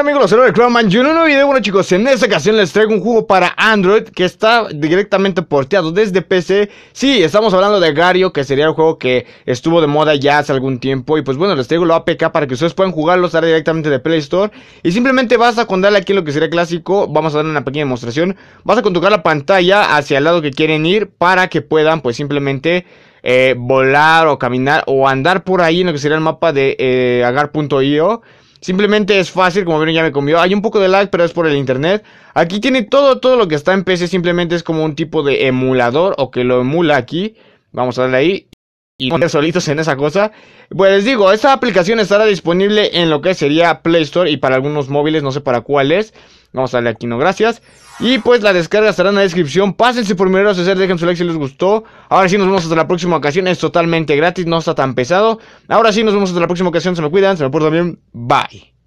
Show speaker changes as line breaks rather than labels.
Hola amigos? Los saludos de Crowman, Yo en un nuevo video, bueno chicos, en esta ocasión les traigo un juego para Android que está directamente porteado desde PC. Sí, estamos hablando de Gario, que sería el juego que estuvo de moda ya hace algún tiempo. Y pues bueno, les traigo lo APK para que ustedes puedan jugarlo, estar directamente de Play Store. Y simplemente vas a con darle aquí lo que sería clásico, vamos a dar una pequeña demostración. Vas a contocar la pantalla hacia el lado que quieren ir para que puedan pues simplemente eh, volar o caminar o andar por ahí en lo que sería el mapa de eh, agar.io. Simplemente es fácil, como vieron ya me comió. Hay un poco de lag, pero es por el internet. Aquí tiene todo, todo lo que está en PC. Simplemente es como un tipo de emulador o que lo emula aquí. Vamos a darle ahí. Y poner solitos en esa cosa. Pues les digo, esta aplicación estará disponible en lo que sería Play Store y para algunos móviles, no sé para cuáles. Vamos a darle aquí, no, gracias. Y pues la descarga estará en la descripción. Pásense por mi a hacer, dejen su like si les gustó. Ahora sí nos vemos hasta la próxima ocasión. Es totalmente gratis, no está tan pesado. Ahora sí nos vemos hasta la próxima ocasión. Se me cuidan, se me portan bien. Bye.